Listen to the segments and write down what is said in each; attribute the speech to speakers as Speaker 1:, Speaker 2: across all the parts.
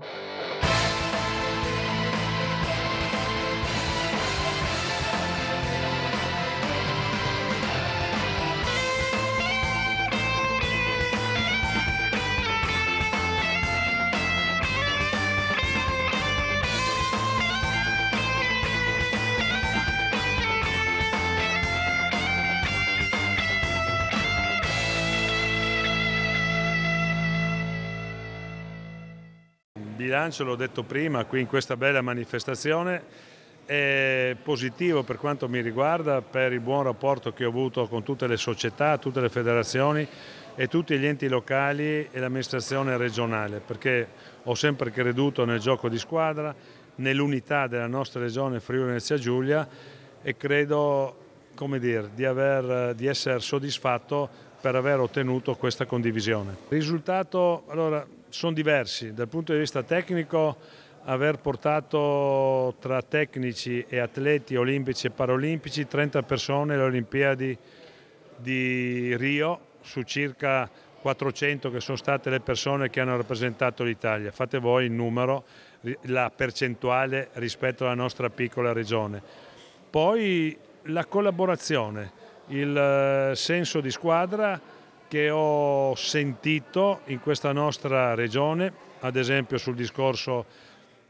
Speaker 1: Thank you. bilancio, l'ho detto prima, qui in questa bella manifestazione è positivo per quanto mi riguarda, per il buon rapporto che ho avuto con tutte le società, tutte le federazioni e tutti gli enti locali e l'amministrazione regionale, perché ho sempre creduto nel gioco di squadra, nell'unità della nostra regione Friuli Venezia Giulia e credo dire, di, aver, di essere soddisfatto per aver ottenuto questa condivisione. Risultato, allora, sono diversi. Dal punto di vista tecnico aver portato tra tecnici e atleti olimpici e paraolimpici 30 persone alle Olimpiadi di Rio su circa 400 che sono state le persone che hanno rappresentato l'Italia. Fate voi il numero, la percentuale rispetto alla nostra piccola regione. Poi la collaborazione, il eh, senso di squadra, che ho sentito in questa nostra regione, ad esempio sul discorso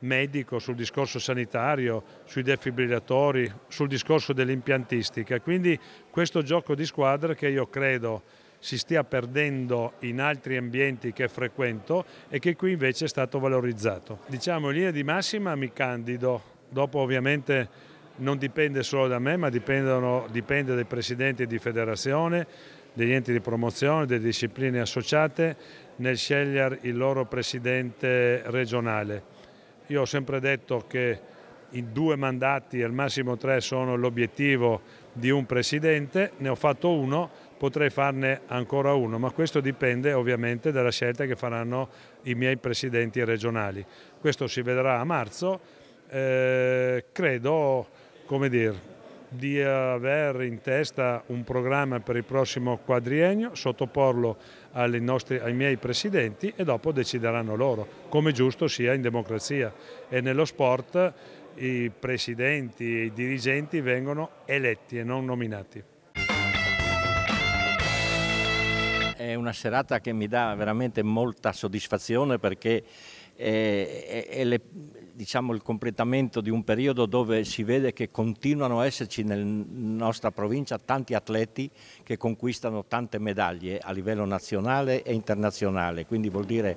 Speaker 1: medico, sul discorso sanitario, sui defibrillatori, sul discorso dell'impiantistica. Quindi questo gioco di squadra che io credo si stia perdendo in altri ambienti che frequento e che qui invece è stato valorizzato. Diciamo in linea di massima mi candido, dopo ovviamente non dipende solo da me ma dipende dai presidenti di federazione, degli enti di promozione, delle discipline associate nel scegliere il loro presidente regionale. Io ho sempre detto che i due mandati, al massimo tre, sono l'obiettivo di un presidente, ne ho fatto uno, potrei farne ancora uno, ma questo dipende ovviamente dalla scelta che faranno i miei presidenti regionali. Questo si vedrà a marzo, eh, credo, come dire, di eh, aver in testa un programma per il prossimo quadriennio, sottoporlo nostre, ai miei presidenti e dopo decideranno loro, come giusto sia in democrazia. E nello sport i presidenti e i dirigenti vengono eletti e non nominati.
Speaker 2: È una serata che mi dà veramente molta soddisfazione perché e, e le, diciamo, il completamento di un periodo dove si vede che continuano a esserci nella nostra provincia tanti atleti che conquistano tante medaglie a livello nazionale e internazionale, quindi vuol dire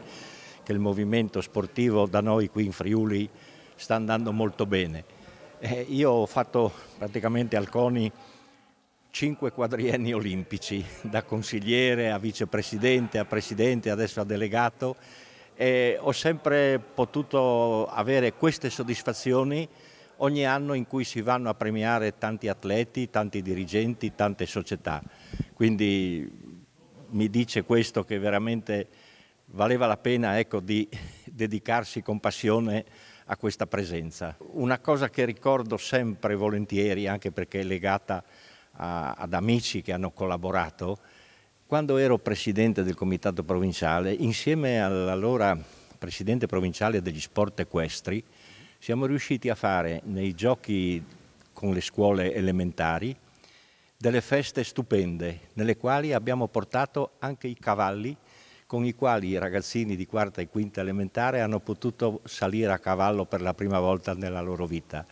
Speaker 2: che il movimento sportivo da noi qui in Friuli sta andando molto bene. Eh, io ho fatto praticamente al CONI cinque quadrienni olimpici, da consigliere a vicepresidente, a presidente, adesso a delegato e ho sempre potuto avere queste soddisfazioni ogni anno in cui si vanno a premiare tanti atleti, tanti dirigenti, tante società. Quindi mi dice questo che veramente valeva la pena ecco, di dedicarsi con passione a questa presenza. Una cosa che ricordo sempre volentieri, anche perché è legata a, ad amici che hanno collaborato, quando ero presidente del comitato provinciale, insieme all'allora presidente provinciale degli sport equestri, siamo riusciti a fare nei giochi con le scuole elementari delle feste stupende, nelle quali abbiamo portato anche i cavalli con i quali i ragazzini di quarta e quinta elementare hanno potuto salire a cavallo per la prima volta nella loro vita.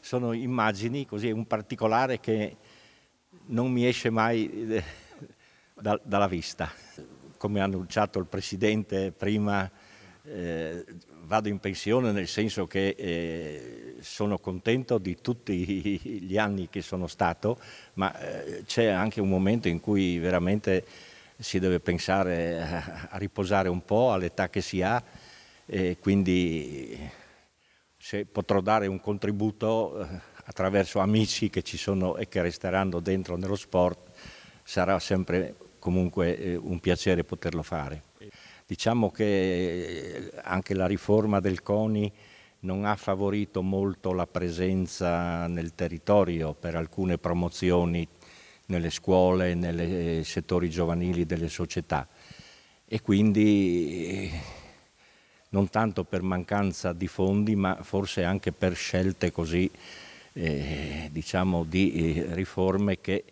Speaker 2: Sono immagini, così un particolare che non mi esce mai eh, da, dalla vista. Come ha annunciato il Presidente prima, eh, vado in pensione nel senso che eh, sono contento di tutti gli anni che sono stato, ma eh, c'è anche un momento in cui veramente si deve pensare a, riposare un po' all'età che si ha e quindi se potrò dare un contributo eh, attraverso amici che ci sono e che resteranno dentro nello sport sarà sempre comunque eh, un piacere poterlo fare. Diciamo che eh, anche la riforma del CONI non ha favorito molto la presenza nel territorio per alcune promozioni nelle scuole, nei eh, settori giovanili delle società e quindi non tanto per mancanza di fondi ma forse anche per scelte così eh, diciamo di riforme che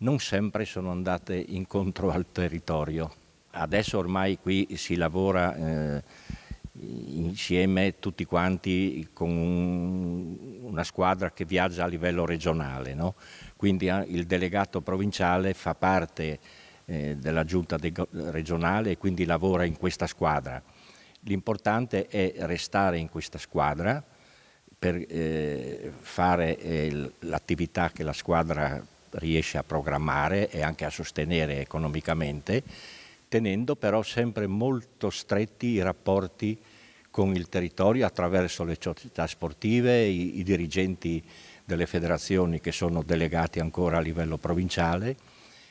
Speaker 2: non sempre sono andate incontro al territorio. Adesso ormai qui si lavora eh, insieme tutti quanti con un, una squadra che viaggia a livello regionale, no? quindi ah, il delegato provinciale fa parte eh, della giunta de regionale e quindi lavora in questa squadra. L'importante è restare in questa squadra per eh, fare eh, l'attività che la squadra riesce a programmare e anche a sostenere economicamente, tenendo però sempre molto stretti i rapporti con il territorio attraverso le società sportive, i, i dirigenti delle federazioni che sono delegati ancora a livello provinciale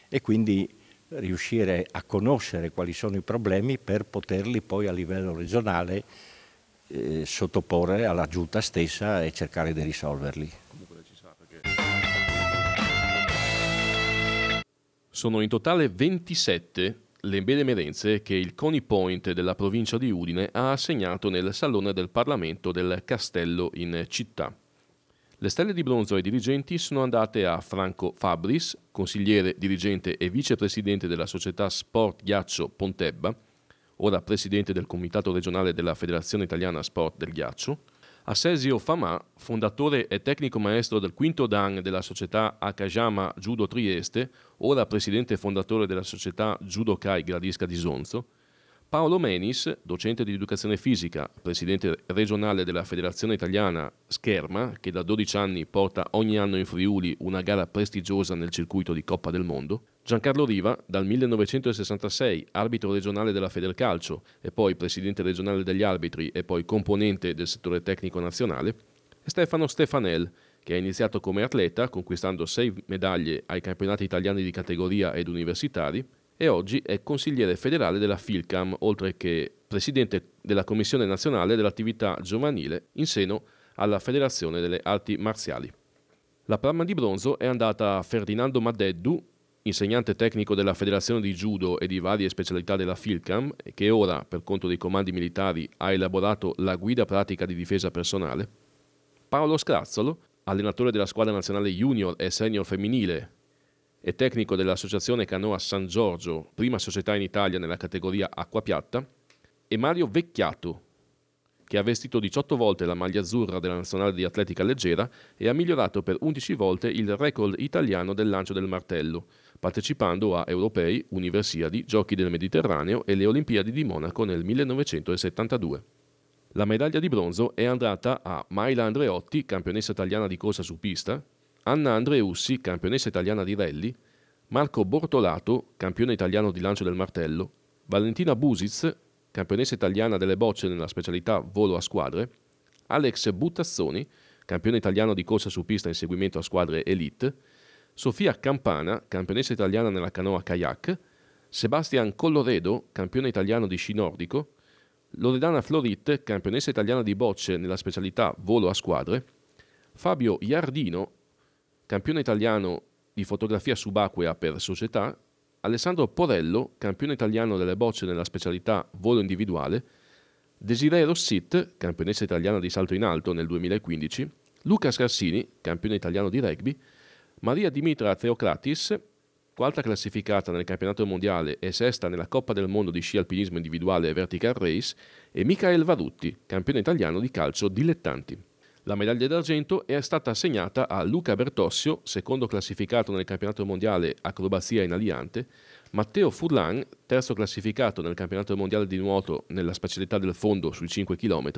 Speaker 2: e quindi riuscire a conoscere quali sono i problemi per poterli poi a livello regionale eh, sottoporre alla giunta stessa e cercare di risolverli.
Speaker 3: Sono in totale 27 le benemerenze che il Coney Point della provincia di Udine ha assegnato nel Salone del Parlamento del Castello in città. Le stelle di bronzo ai dirigenti sono andate a Franco Fabris, consigliere, dirigente e vicepresidente della società Sport Ghiaccio Pontebba, ora presidente del Comitato regionale della Federazione Italiana Sport del Ghiaccio, Assesio Famà, fondatore e tecnico maestro del quinto Dan della società Akajama Judo Trieste, ora presidente e fondatore della società Judo Kai Gradisca di Sonzo, Paolo Menis, docente di educazione fisica, presidente regionale della Federazione Italiana Scherma, che da 12 anni porta ogni anno in Friuli una gara prestigiosa nel circuito di Coppa del Mondo, Giancarlo Riva, dal 1966 arbitro regionale della Federcalcio e poi presidente regionale degli arbitri e poi componente del settore tecnico nazionale, e Stefano Stefanel, che ha iniziato come atleta conquistando sei medaglie ai campionati italiani di categoria ed universitari, e oggi è consigliere federale della FILCAM, oltre che presidente della Commissione nazionale dell'attività giovanile in seno alla Federazione delle Arti Marziali. La palma di bronzo è andata a Ferdinando Madeddu, insegnante tecnico della Federazione di Judo e di varie specialità della FILCAM, che ora, per conto dei comandi militari, ha elaborato la guida pratica di difesa personale, Paolo Scrazzolo, allenatore della squadra nazionale junior e senior femminile e tecnico dell'Associazione Canoa San Giorgio, prima società in Italia nella categoria acquapiatta, e Mario Vecchiato, che ha vestito 18 volte la maglia azzurra della nazionale di atletica leggera e ha migliorato per 11 volte il record italiano del lancio del martello, partecipando a Europei, Universiadi, Giochi del Mediterraneo e le Olimpiadi di Monaco nel 1972. La medaglia di bronzo è andata a Maila Andreotti, campionessa italiana di corsa su pista, Anna Andreussi, campionessa italiana di rally, Marco Bortolato, campione italiano di lancio del martello, Valentina Busiz, campionessa italiana delle bocce nella specialità volo a squadre, Alex Buttazzoni, campione italiano di corsa su pista in seguimento a squadre elite, Sofia Campana, campionessa italiana nella canoa kayak, Sebastian Colloredo, campione italiano di sci nordico, Loredana Florit, campionessa italiana di bocce nella specialità volo a squadre, Fabio Iardino, campione italiano di fotografia subacquea per società, Alessandro Porello, campione italiano delle bocce nella specialità volo individuale, Desiree Rossit, campionessa italiana di salto in alto nel 2015, Luca Scarsini, campione italiano di rugby, Maria Dimitra Theocratis, quarta classificata nel campionato mondiale e sesta nella Coppa del Mondo di sci alpinismo individuale e vertical race, e Michael Varutti, campione italiano di calcio dilettanti. La medaglia d'argento è stata assegnata a Luca Bertossio, secondo classificato nel campionato mondiale acrobazia in aliante, Matteo Furlan, terzo classificato nel campionato mondiale di nuoto nella specialità del fondo sui 5 km,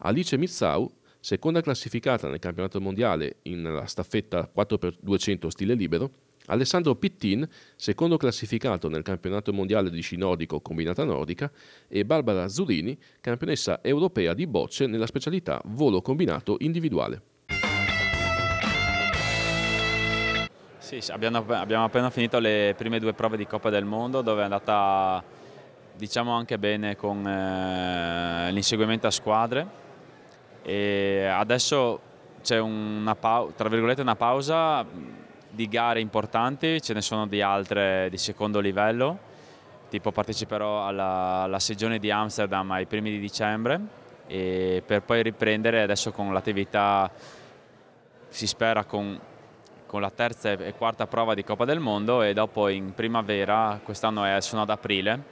Speaker 3: Alice Mizzau, seconda classificata nel campionato mondiale nella staffetta 4x200 stile libero, Alessandro Pittin, secondo classificato nel campionato mondiale di sci nordico combinata nordica, e Barbara Zulini, campionessa europea di bocce nella specialità volo combinato individuale.
Speaker 4: Sì, abbiamo, abbiamo appena finito le prime due prove di Coppa del Mondo dove è andata diciamo anche bene con eh, l'inseguimento a squadre e adesso c'è una, una pausa di gare importanti, ce ne sono di altre di secondo livello, tipo parteciperò alla, alla stagione di Amsterdam ai primi di dicembre e per poi riprendere adesso con l'attività, si spera con, con, la terza e quarta prova di Coppa del Mondo e dopo in primavera, quest'anno sono ad aprile,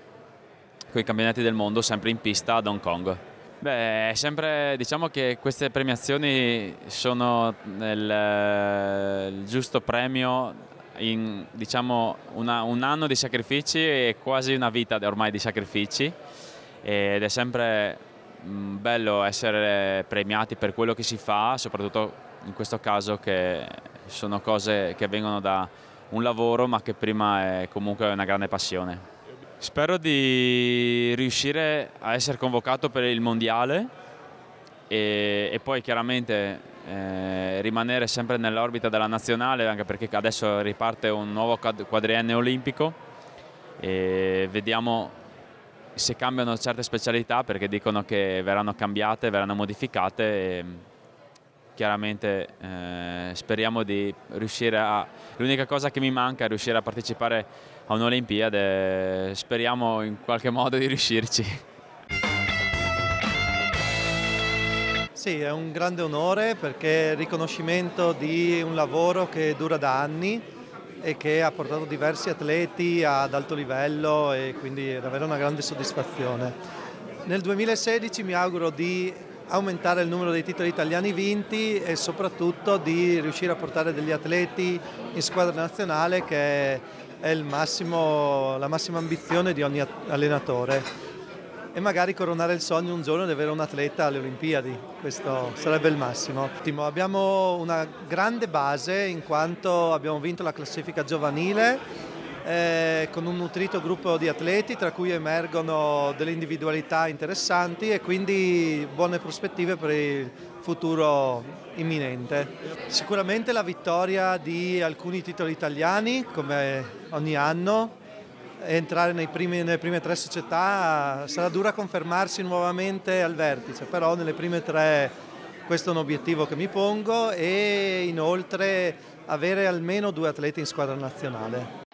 Speaker 4: con i campionati del mondo sempre in pista ad Hong Kong. Beh, è sempre, diciamo che queste premiazioni sono il, eh, il giusto premio in diciamo, una, un anno di sacrifici e quasi una vita ormai di sacrifici ed è sempre mm, bello essere premiati per quello che si fa, soprattutto in questo caso che sono cose che vengono da un lavoro ma che prima è comunque una grande passione. Spero di riuscire a essere convocato per il mondiale e, e poi chiaramente eh, rimanere sempre nell'orbita della nazionale anche perché adesso riparte un nuovo quadriennio olimpico e vediamo se cambiano certe specialità perché dicono che verranno cambiate, verranno modificate. E, chiaramente eh, speriamo di riuscire a... L'unica cosa che mi manca è riuscire a partecipare a un'Olimpiade, speriamo in qualche modo di riuscirci.
Speaker 5: Sì, è un grande onore perché è il riconoscimento di un lavoro che dura da anni e che ha portato diversi atleti ad alto livello e quindi è davvero una grande soddisfazione. Nel 2016 mi auguro di aumentare il numero dei titoli italiani vinti e soprattutto di riuscire a portare degli atleti in squadra nazionale che è massimo, la massima ambizione di ogni allenatore e magari coronare il sogno un giorno di avere un atleta alle Olimpiadi, questo sarebbe il massimo. Abbiamo una grande base in quanto abbiamo vinto la classifica giovanile eh, con un nutrito gruppo di atleti tra cui emergono delle individualità interessanti e quindi buone prospettive per il futuro imminente. Sicuramente la vittoria di alcuni titoli italiani come ogni anno entrare primi, nelle prime tre società sarà dura confermarsi nuovamente al vertice, però nelle prime tre questo è un obiettivo che mi pongo e inoltre avere almeno due atleti in squadra nazionale.